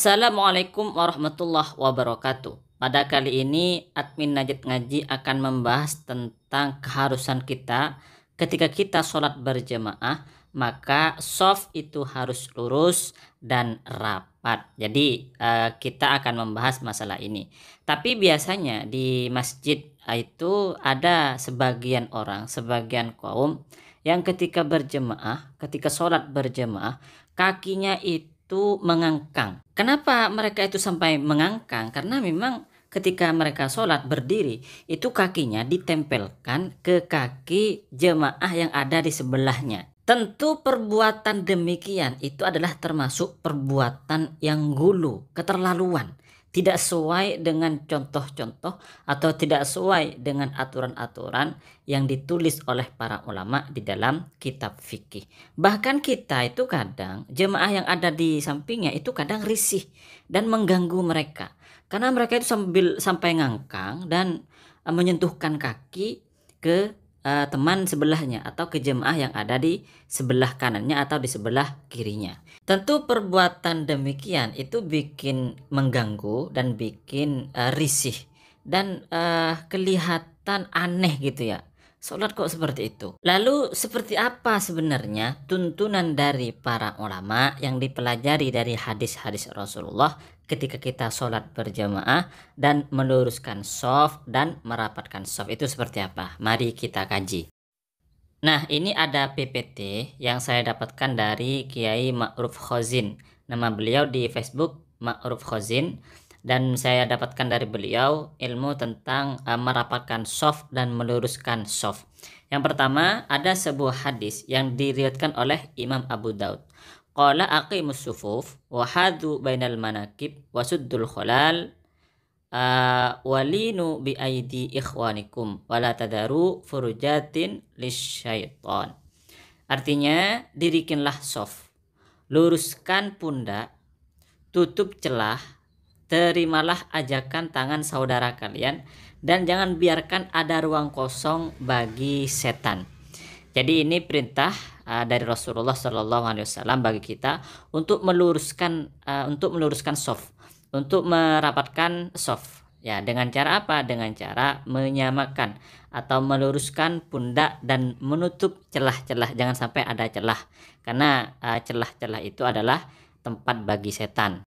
Assalamualaikum warahmatullahi wabarakatuh. Pada kali ini admin Najat Ngaji akan membahas tentang keharusan kita ketika kita sholat berjemaah maka soft itu harus lurus dan rapat. Jadi eh, kita akan membahas masalah ini. Tapi biasanya di masjid eh, itu ada sebagian orang, sebagian kaum yang ketika berjemaah, ketika sholat berjemaah kakinya itu itu mengangkang. Kenapa mereka itu sampai mengangkang? Karena memang ketika mereka sholat berdiri itu kakinya ditempelkan ke kaki jemaah yang ada di sebelahnya. Tentu perbuatan demikian itu adalah termasuk perbuatan yang gulu, keterlaluan tidak sesuai dengan contoh-contoh atau tidak sesuai dengan aturan-aturan yang ditulis oleh para ulama di dalam kitab fikih. Bahkan kita itu kadang jemaah yang ada di sampingnya itu kadang risih dan mengganggu mereka. Karena mereka itu sambil sampai ngangkang dan eh, menyentuhkan kaki ke uh, teman sebelahnya atau ke jemaah yang ada di sebelah kanannya atau di sebelah kirinya. Tentu perbuatan demikian itu bikin mengganggu dan bikin uh, risih dan uh, kelihatan aneh gitu ya. Sholat kok seperti itu. Lalu seperti apa sebenarnya tuntunan dari para ulama yang dipelajari dari hadis-hadis Rasulullah ketika kita sholat berjamaah dan meluruskan soft dan merapatkan soft itu seperti apa? Mari kita kaji. Nah ini ada PPT yang saya dapatkan dari Kiai Ma'ruf Khozin. Nama beliau di Facebook Ma'ruf Khozin dan saya dapatkan dari beliau ilmu tentang uh, merapatkan soft dan meluruskan soft. Yang pertama ada sebuah hadis yang diriwayatkan oleh Imam Abu Daud Qala aqimus sufuf wa hadu bainal manakib wa suddul khalal walinu bi aidi ikhwanikum wa la tadaru furujatin lisyaiton. Artinya dirikinlah sof, luruskan pundak, tutup celah, terimalah ajakan tangan saudara kalian dan jangan biarkan ada ruang kosong bagi setan. Jadi ini perintah uh, dari Rasulullah Shallallahu Alaihi Wasallam bagi kita untuk meluruskan uh, untuk meluruskan soft, untuk merapatkan soft. Ya, dengan cara apa? Dengan cara menyamakan atau meluruskan pundak dan menutup celah-celah. Jangan sampai ada celah, karena celah celah-celah itu adalah tempat bagi setan.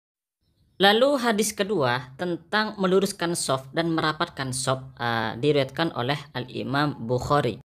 Lalu hadis kedua tentang meluruskan soft dan merapatkan soft uh, diriwayatkan oleh Al Imam Bukhari.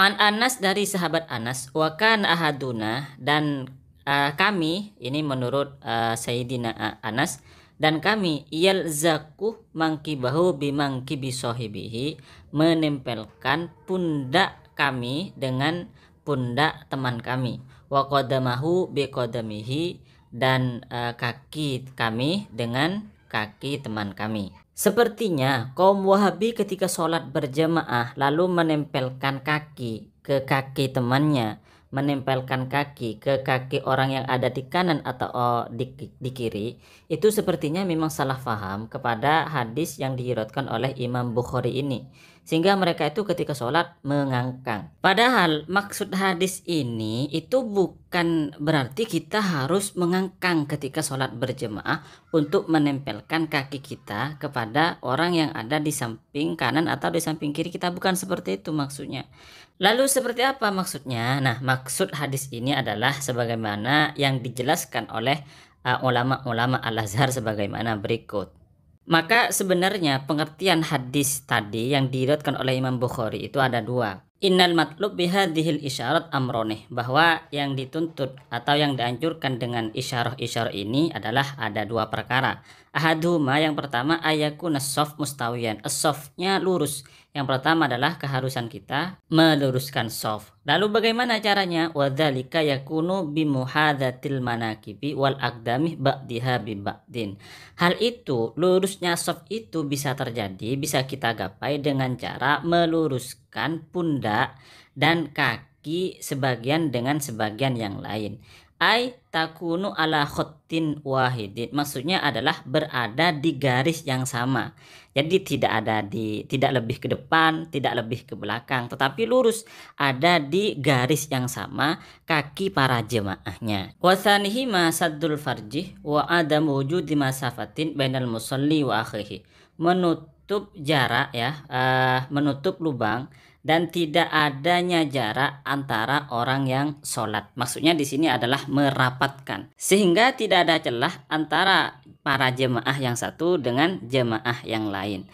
An Anas dari sahabat Anas wakan ahaduna dan uh, kami ini menurut uh, Sayyidina Anas dan kami yalzaku mangkibahu bimangkibi sohibihi menempelkan pundak kami dengan pundak teman kami wakodamahu bekodamihi dan uh, kaki kami dengan kaki teman kami Sepertinya kaum Wahabi ketika sholat berjamaah lalu menempelkan kaki ke kaki temannya, menempelkan kaki ke kaki orang yang ada di kanan atau oh, di, di kiri, itu sepertinya memang salah faham kepada hadis yang dihirotkan oleh Imam Bukhari ini sehingga mereka itu ketika sholat mengangkang. Padahal maksud hadis ini itu bukan berarti kita harus mengangkang ketika sholat berjemaah untuk menempelkan kaki kita kepada orang yang ada di samping kanan atau di samping kiri kita bukan seperti itu maksudnya. Lalu seperti apa maksudnya? Nah maksud hadis ini adalah sebagaimana yang dijelaskan oleh uh, ulama-ulama uh, Al-Azhar sebagaimana berikut. Maka sebenarnya pengertian hadis tadi yang diriwayatkan oleh Imam Bukhari itu ada dua. Innal matlub bihadhil isyarat amroneh bahwa yang dituntut atau yang dianjurkan dengan isyarah-isyarah ini adalah ada dua perkara. Ahaduma yang pertama ayaku nasof mustawiyan. Asofnya lurus yang pertama adalah keharusan kita meluruskan soft. Lalu bagaimana caranya? Wadzalika yakunu bimuhadatil manakibi wal akdami baktiha ba'din. Hal itu, lurusnya soft itu bisa terjadi, bisa kita gapai dengan cara meluruskan pundak dan kaki sebagian dengan sebagian yang lain ay takunu ala khotin wahidin maksudnya adalah berada di garis yang sama jadi tidak ada di tidak lebih ke depan tidak lebih ke belakang tetapi lurus ada di garis yang sama kaki para jemaahnya wasanihi masadul farjih wa adam wujud di masafatin bainal musalli wa akhihi menutup jarak ya uh, menutup lubang dan tidak adanya jarak antara orang yang sholat. Maksudnya di sini adalah merapatkan. Sehingga tidak ada celah antara para jemaah yang satu dengan jemaah yang lain.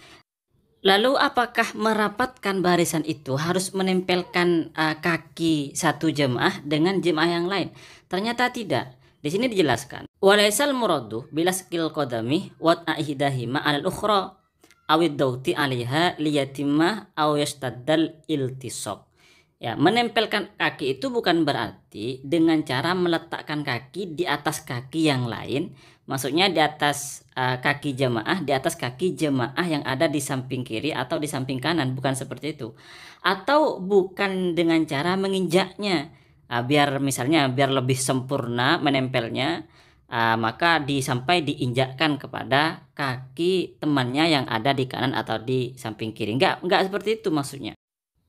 Lalu apakah merapatkan barisan itu harus menempelkan uh, kaki satu jemaah dengan jemaah yang lain? Ternyata tidak. Di sini dijelaskan. Walaisal muradu bila skill kodami wat aihidahima al ukhra awid dauti alaiha liyatimah aw yastaddal iltisok. Ya, menempelkan kaki itu bukan berarti dengan cara meletakkan kaki di atas kaki yang lain, maksudnya di atas uh, kaki jemaah, di atas kaki jemaah yang ada di samping kiri atau di samping kanan, bukan seperti itu. Atau bukan dengan cara menginjaknya, uh, biar misalnya biar lebih sempurna menempelnya, uh, maka disampaikan diinjakkan kepada kaki temannya yang ada di kanan atau di samping kiri. Enggak, enggak seperti itu maksudnya.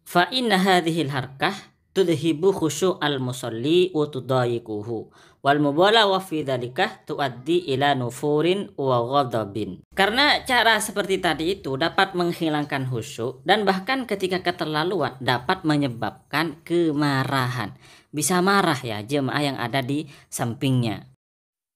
Fa inna hadhil harkah tudhibu khusyu' al musalli wa tudayiquhu wal wa fi dzalikah tuaddi ila nufurin wa ghadabin. Karena cara seperti tadi itu dapat menghilangkan khusyuk dan bahkan ketika keterlaluan dapat menyebabkan kemarahan. Bisa marah ya jemaah yang ada di sampingnya.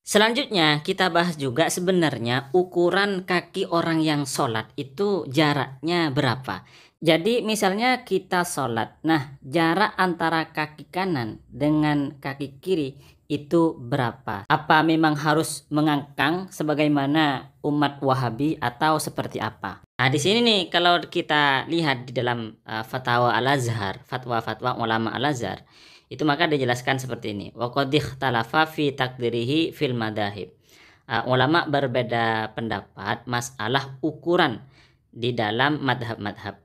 Selanjutnya kita bahas juga sebenarnya ukuran kaki orang yang sholat itu jaraknya berapa. Jadi misalnya kita sholat, nah jarak antara kaki kanan dengan kaki kiri itu berapa? Apa memang harus mengangkang sebagaimana umat Wahabi atau seperti apa? Nah di sini nih kalau kita lihat di dalam uh, fatwa Al Azhar, fatwa-fatwa ulama Al Azhar, itu maka dijelaskan seperti ini. Wa qadih talafa fi takdirihi fil madahib. Uh, ulama berbeda pendapat masalah ukuran di dalam madhab-madhab.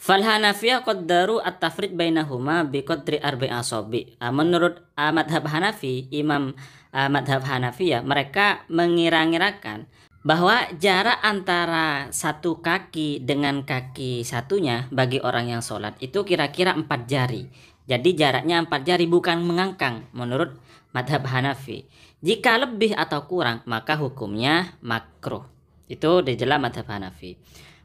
Fal Hanafiya qaddaru at-tafrid bainahuma bi qadri arba'i asabi. Ah, menurut uh, madhab Hanafi, Imam uh, madhab ya, mereka mengira-ngirakan bahwa jarak antara satu kaki dengan kaki satunya bagi orang yang sholat itu kira-kira empat jari. Jadi jaraknya empat jari bukan mengangkang menurut madhab Hanafi. Jika lebih atau kurang maka hukumnya makruh. Itu di dalam madhab Hanafi.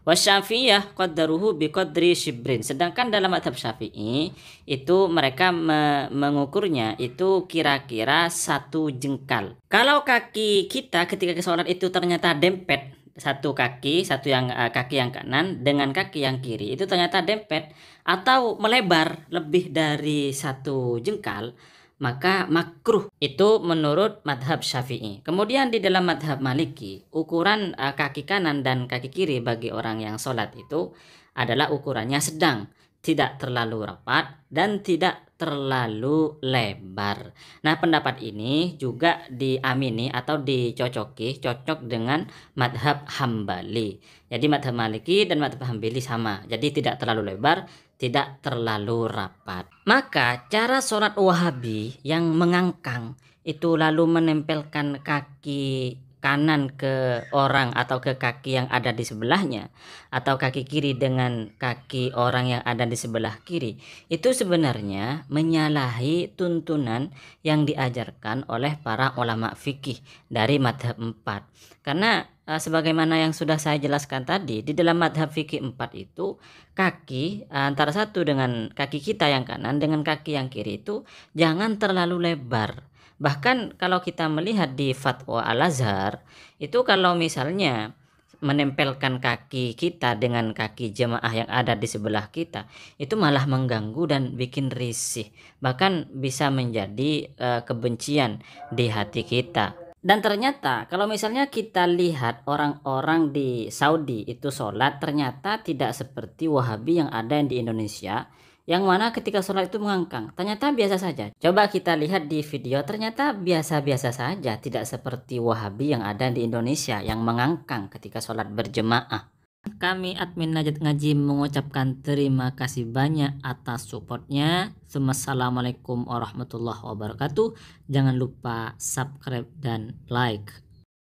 Wasyafiyah qaddaruhu biqadri shibrin. Sedangkan dalam madhab syafi'i itu mereka me mengukurnya itu kira-kira satu jengkal. Kalau kaki kita ketika ke sholat itu ternyata dempet satu kaki, satu yang uh, kaki yang kanan dengan kaki yang kiri itu ternyata dempet atau melebar lebih dari satu jengkal, maka makruh itu menurut madhab syafi'i kemudian di dalam madhab maliki ukuran uh, kaki kanan dan kaki kiri bagi orang yang sholat itu adalah ukurannya sedang tidak terlalu rapat dan tidak terlalu lebar. Nah, pendapat ini juga diamini atau dicocoki cocok dengan madhab Hambali. Jadi madhab Maliki dan madhab Hambali sama. Jadi tidak terlalu lebar, tidak terlalu rapat. Maka cara sholat Wahabi yang mengangkang itu lalu menempelkan kaki kanan ke orang atau ke kaki yang ada di sebelahnya atau kaki kiri dengan kaki orang yang ada di sebelah kiri itu sebenarnya menyalahi tuntunan yang diajarkan oleh para ulama fikih dari madhab 4 karena uh, sebagaimana yang sudah saya jelaskan tadi di dalam madhab fikih 4 itu kaki eh, antara satu dengan kaki kita yang kanan dengan kaki yang kiri itu jangan terlalu lebar Bahkan kalau kita melihat di fatwa Al-Azhar, itu kalau misalnya menempelkan kaki kita dengan kaki jemaah yang ada di sebelah kita, itu malah mengganggu dan bikin risih, bahkan bisa menjadi uh, kebencian di hati kita. Dan ternyata kalau misalnya kita lihat orang-orang di Saudi itu sholat ternyata tidak seperti Wahabi yang ada di Indonesia yang mana ketika sholat itu mengangkang. Ternyata biasa saja. Coba kita lihat di video, ternyata biasa-biasa saja, tidak seperti Wahabi yang ada di Indonesia yang mengangkang ketika sholat berjemaah. Kami admin Najat Ngaji mengucapkan terima kasih banyak atas supportnya. Assalamualaikum warahmatullahi wabarakatuh. Jangan lupa subscribe dan like.